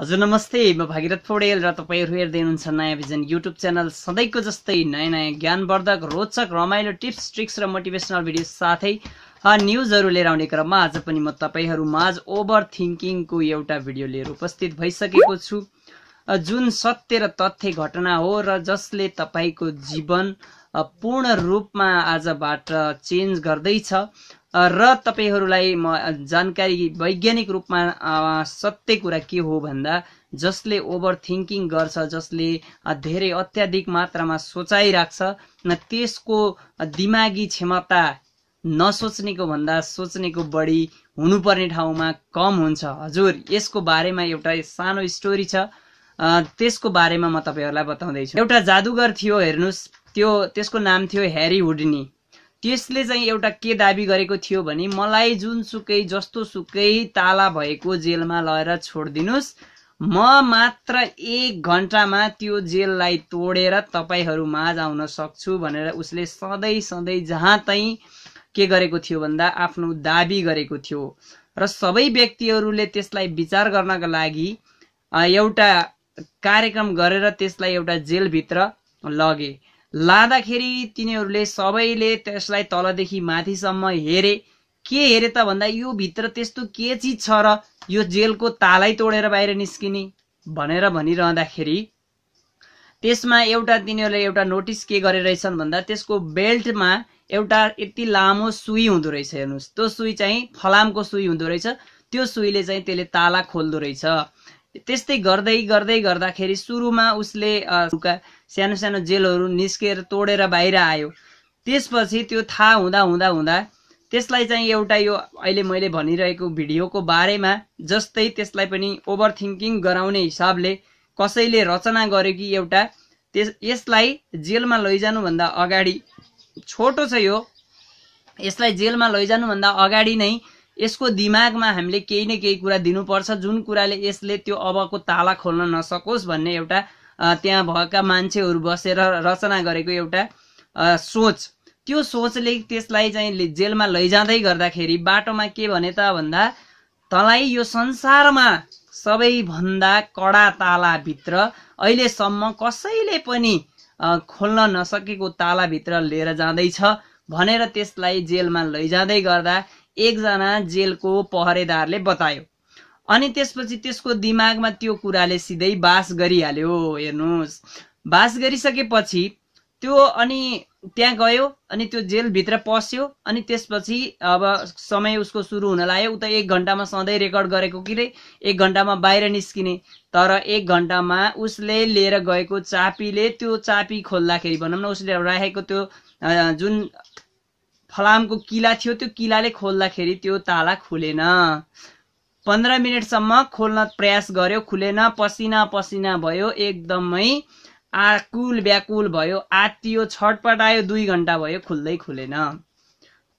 हजुर नमस्ते म भागीरथ पौडेल र तपाईँहरू हेर्दै हुनुहुन्छ नयाँ भिजन युट्युब च्यानल सधैँको जस्तै नयाँ नयाँ ज्ञानवर्धक रोचक रमाइलो टिप्स ट्रिक्स र मोटिभेसनल भिडियो साथै न्युजहरू लिएर आउने क्रममा आज पनि म तपाईँहरू माझ ओभर थिङ्किङको एउटा भिडियो लिएर उपस्थित भइसकेको छु जुन सत्य र तथ्य घटना हो र जसले तपाईँको जीवन पूर्ण रूपमा आजबाट चेन्ज गर्दैछ र तपाईँहरूलाई म जानकारी वैज्ञानिक रूपमा सत्य कुरा के हो भन्दा जसले ओभर थिङ्किङ गर्छ जसले धेरै अत्याधिक मात्रामा सोचाइ राख्छ त्यसको दिमागी क्षमता नसोच्नेको भन्दा सोच्नेको बढी हुनुपर्ने ठाउँमा कम हुन्छ हजुर यसको बारेमा एउटा सानो स्टोरी छ त्यसको बारेमा म तपाईँहरूलाई बताउँदैछु एउटा जादुगर थियो हेर्नुहोस् त्यो त्यसको नाम थियो ह्यारी हुडनी त्यसले चाहिँ एउटा के दाबी गरेको थियो भने मलाई जुनसुकै जस्तो सुकै ताला भएको जेलमा लगेर छोडिदिनुहोस् म मात्र एक घन्टामा त्यो जेललाई तोडेर तपाईँहरू माझ आउन सक्छु भनेर उसले सधैँ सधैँ जहाँ तहीँ के गरेको थियो भन्दा आफ्नो दाबी गरेको थियो र सबै व्यक्तिहरूले त्यसलाई विचार गर्नका लागि एउटा कार्यक्रम गरेर त्यसलाई एउटा जेलभित्र लगे लाँदाखेरि तिनीहरूले सबैले त्यसलाई तलदेखि माथिसम्म हेरे के हेरे त भन्दा यो भित्र त्यस्तो के चिज छ र यो जेलको तालै तोडेर बाहिर निस्किने भनेर भनिरहँदाखेरि त्यसमा एउटा तिनीहरूले एउटा नोटिस के गरेरहेछन् भन्दा त्यसको बेल्टमा एउटा यति लामो सुई हुँदो रहेछ हेर्नुहोस् त्यो सुई चाहिँ फलामको सुई हुँदो रहेछ त्यो सुईले चाहिँ त्यसले ताला खोल्दो रहेछ त्यस्तै गर्दै गर्दै गर्दाखेरि सुरुमा उसले सानो सानो जेलहरू निस्केर तोडेर बाहिर आयो त्यसपछि त्यो थाहा हुँदा हुँदा हुँदा त्यसलाई चाहिँ एउटा यो अहिले मैले भनिरहेको भिडियोको बारेमा जस्तै त्यसलाई पनि ओभर थिङ्किङ गराउने हिसाबले कसैले रचना गर्यो कि एउटा त्यस यसलाई जेलमा लैजानुभन्दा अगाडि छोटो छ यो यसलाई जेलमा लैजानुभन्दा अगाडि नै यसको दिमागमा हामीले केही न केही कुरा दिनुपर्छ जुन कुराले यसले त्यो अबको ताला खोल्न नसकोस् भन्ने एउटा त्यहाँ भएका मान्छेहरू बसेर रचना गरेको एउटा सोच त्यो सोचले त्यसलाई चाहिँ जेलमा लैजाँदै गर्दाखेरि बाटोमा के भने त भन्दा तँलाई यो संसारमा सबैभन्दा कडा तालाभित्र अहिलेसम्म कसैले पनि खोल्न नसकेको तालाभित्र लिएर जाँदैछ भनेर त्यसलाई जेलमा लैजाँदै गर्दा एकजना जेलको पहरेदारले बतायो अनि त्यसपछि त्यसको दिमागमा त्यो कुराले सिधै बास गरिहाल्यो हेर्नुहोस् बास गरिसकेपछि त्यो अनि त्यहाँ गयो अनि त्यो जेलभित्र पस्यो अनि त्यसपछि अब समय उसको सुरु हुन लाग्यो उता एक घन्टामा सधैँ रेकर्ड गरेको कि रे एक घन्टामा बाहिर निस्किने तर एक घन्टामा उसले लिएर गएको चापीले त्यो चापी खोल्दाखेरि भनौँ न उसले राखेको त्यो जुन फलामको किला थियो त्यो किलाले खोल्दाखेरि त्यो ताला खुलेन पन्ध्र मिनटसम्म खोल्न प्रयास गर्यो खुलेन पसिना पसिना भयो एकदमै आकुल व्याकुल भयो आत्तियो छटपटायो दुई घन्टा भयो खुल्दै खुलेन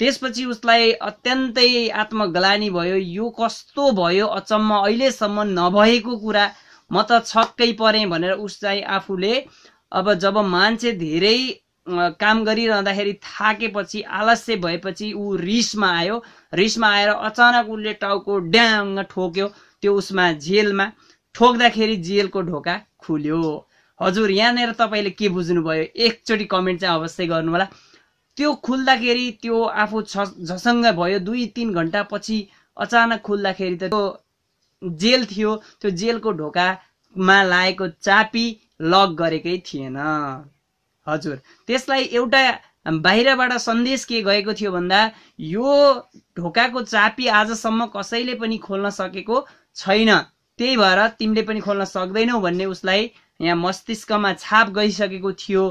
त्यसपछि उसलाई अत्यन्तै आत्मग्लानी भयो यो कस्तो भयो अचम्म अहिलेसम्म नभएको कुरा म त छक्कै परेँ भनेर उस चाहिँ आफूले अब जब मान्छे धेरै काम गरिरहँदाखेरि थाकेपछि आलस्य भएपछि ऊ रिसमा आयो रिसमा आएर अचानक उसले टाउको ड्याङ ठोक्यो त्यो उसमा जेलमा ठोक्दाखेरि जेलको ढोका खुल्यो हजुर यहाँनिर तपाईँले के बुझ्नुभयो एकचोटि कमेन्ट चाहिँ अवश्य गर्नु होला त्यो खुल्दाखेरि त्यो आफू छ झसङ्ग भयो दुई तिन घन्टा पछि अचानक खुल्दाखेरि त त्यो जेल थियो त्यो जेलको ढोकामा लागेको चापी लक गरेकै थिएन हजुर त्यसलाई एउटा बाहिरबाट सन्देश के गएको थियो भन्दा यो ढोकाको चापी आजसम्म कसैले पनि खोल्न सकेको छैन त्यही भएर तिमीले पनि खोल्न सक्दैनौ भन्ने उसलाई यहाँ मस्तिष्कमा छाप गइसकेको थियो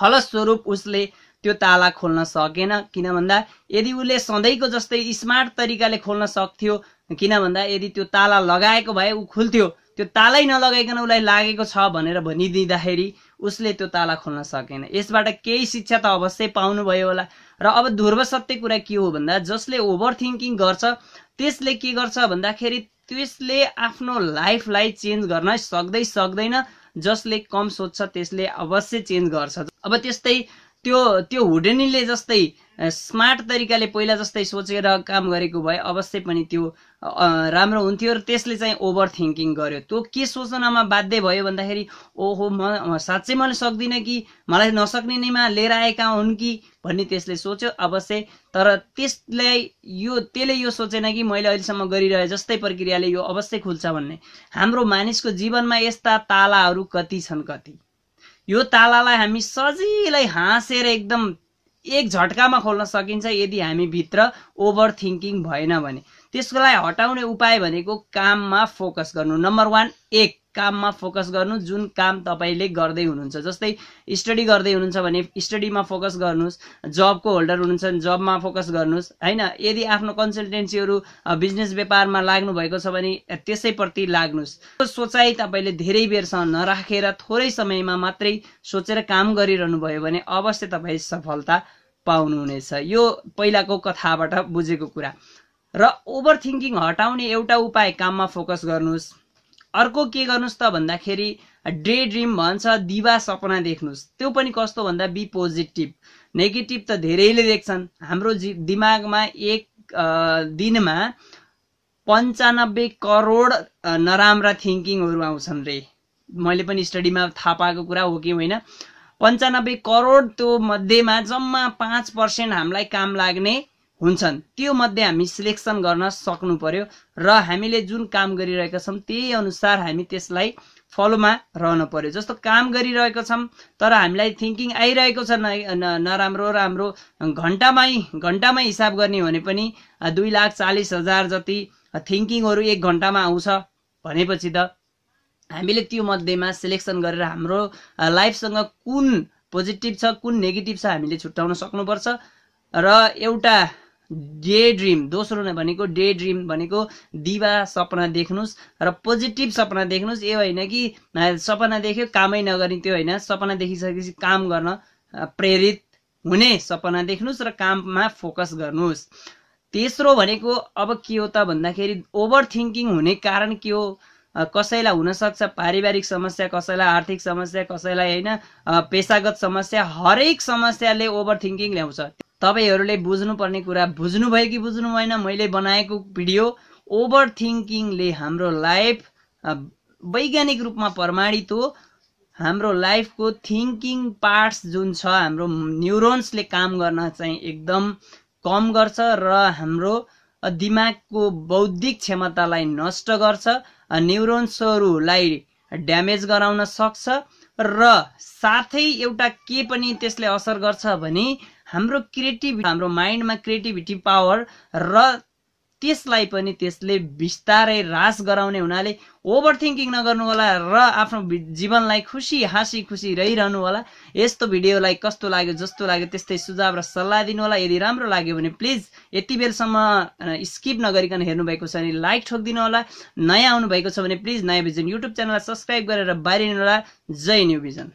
फलस्वरूप उसले त्यो ताला खोल्न सकेन किन भन्दा यदि उसले सधैँको जस्तै स्मार्ट तरिकाले खोल्न सक्थ्यो किन भन्दा यदि त्यो ताला लगाएको भए ऊ खुल्थ्यो त्यो तालै नलगाइकन उसलाई लागेको छ भनेर भनिदिँदाखेरि उसले त्यो ताला खोल्न सकेन यसबाट केही शिक्षा त अवश्य पाउनुभयो होला र अब ध्रुव सत्य कुरा के हो भन्दा जसले ओभर थिङ्किङ गर्छ त्यसले के गर्छ भन्दाखेरि त्यसले आफ्नो लाइफलाई चेन्ज गर्न सक्दै सक्दैन जसले कम सोच्छ त्यसले अवश्य चेन्ज गर्छ अब त्यस्तै त्यो त्यो हुडेनीले जस्तै स्मार्ट तरिकाले पहिला जस्तै सोचेर काम गरेको भए अवश्य पनि त्यो राम्रो हुन्थ्यो र त्यसले चाहिँ ओभर थिङ्किङ गर्यो त्यो के सोचनामा बाध्य भयो भन्दाखेरि ओहो म साँच्चै मैले सक्दिनँ कि मलाई नसक्ने नैमा लिएर आएका हुन् कि भन्ने त्यसले सोच्यो अवश्य तर त्यसलाई यो त्यसले यो सोचेन कि मैले अहिलेसम्म गरिरहे जस्तै प्रक्रियाले यो अवश्य खुल्छ भन्ने हाम्रो मानिसको जीवनमा यस्ता तालाहरू कति छन् कति यो तालालाई हामी सजिलै हाँसेर एकदम एक झट्कामा खोल्न सकिन्छ यदि हामीभित्र ओभर थिङ्किङ भएन भने त्यसको लागि हटाउने उपाय भनेको काममा फोकस गर्नु नम्बर वान एक काममा फोकस गर्नु जुन काम तपाईँले गर्दै हुनुहुन्छ जस्तै स्टडी गर्दै हुनुहुन्छ भने स्टडीमा फोकस गर्नुहोस् जबको होल्डर हुनुहुन्छ भने जबमा फोकस गर्नुहोस् होइन यदि आफ्नो कन्सल्टेन्सीहरू बिजनेस व्यापारमा लाग्नु भएको छ भने त्यसैप्रति लाग्नुहोस् त्यो सोचाइ तपाईँले धेरै बेरसम्म नराखेर थोरै समयमा मात्रै सोचेर काम गरिरहनु भयो भने अवश्य तपाईँ सफलता पाउनुहुनेछ यो पहिलाको कथाबाट बुझेको कुरा र ओभर थिङ्किङ हटाउने एउटा उपाय काममा फोकस गर्नुहोस् अर्को के गर्नुहोस् त भन्दाखेरि डे ड्रिम भन्छ दिवा सपना देख्नुहोस् त्यो पनि कस्तो भन्दा बी पोजिटिभ नेगेटिभ त धेरैले देख्छन् हाम्रो जि दिमागमा एक दिनमा पन्चानब्बे करोड नराम्रा थिङ्किङहरू आउँछन् रे मैले पनि स्टडीमा थाहा पाएको कुरा हो कि होइन पन्चानब्बे करोड त्यो मध्येमा जम्मा पाँच पर्सेन्ट हामीलाई काम लाग्ने हुन्छन् त्यो मध्ये हामी सिलेक्सन गर्न सक्नु पर्यो र हामीले जुन काम गरिरहेका छौँ त्यही अनुसार हामी त्यसलाई फलोमा रहनु पर्यो जस्तो काम गरिरहेको छौँ तर हामीलाई थिङ्किङ आइरहेको छ नराम्रो राम्रो घन्टामै घन्टामै हिसाब गर्ने भने पनि दुई लाख चालिस हजार जति थिङ्किङहरू एक घन्टामा आउँछ भनेपछि त हामीले त्यो मध्येमा सेलेक्सन गरेर हाम्रो लाइफसँग कुन पोजिटिभ छ कुन नेगेटिभ छ हामीले छुट्याउन सक्नुपर्छ र एउटा डे ड्रिम दोस्रो भनेको डे ड्रिम भनेको दिवा सपना देख्नुहोस् र पोजिटिभ सपना देख्नुहोस् यो होइन कि सपना देख्यो कामै नगर्ने त्यो होइन सपना देखिसकेपछि काम गर्न प्रेरित हुने सपना देख्नुहोस् र काममा फोकस गर्नुहोस् तेस्रो भनेको अब के हो त भन्दाखेरि ओभर थिङ्किङ हुने कारण के हो कसैलाई हुनसक्छ पारिवारिक समस्या कसैलाई आर्थिक समस्या कसैलाई होइन पेसागत समस्या हरेक समस्याले ओभर थिङ्किङ ल्याउँछ तपाईँहरूले बुझ्नुपर्ने कुरा बुझ्नुभयो कि बुझ्नु भएन मैले बनाएको भिडियो ओभर थिङ्किङले हाम्रो लाइफ वैज्ञानिक रूपमा प्रमाणित हो हाम्रो लाइफको थिङ्किङ पार्ट्स जुन छ हाम्रो न्युरोन्सले काम गर्न चाहिँ एकदम कम गर्छ र हाम्रो दिमागको बौद्धिक क्षमतालाई नष्ट गर्छ न्युरोन्सहरूलाई ड्यामेज गराउन सक्छ र साथै एउटा के पनि त्यसले असर गर्छ भने हाम्रो क्रिएटिभ हाम्रो माइन्डमा क्रिएटिभिटी पावर र त्यसलाई पनि त्यसले बिस्तारै रास गराउने हुनाले ओभर थिङ्किङ नगर्नु होला र आफ्नो जीवनलाई खुसी हाँसी खुसी रहिरहनु होला यस्तो भिडियोलाई कस्तो लाग्यो जस्तो लाग्यो त्यस्तै सुझाव र सल्लाह दिनु होला यदि राम्रो लाग्यो भने प्लिज यति बेलसम्म स्किप नगरिकन हेर्नुभएको छ भने लाइक ठोकिदिनु होला नयाँ आउनुभएको छ भने प्लिज नयाँ भिजन युट्युब च्यानललाई सब्सक्राइब गरेर बाहिरिनु होला जय न्यु भिजन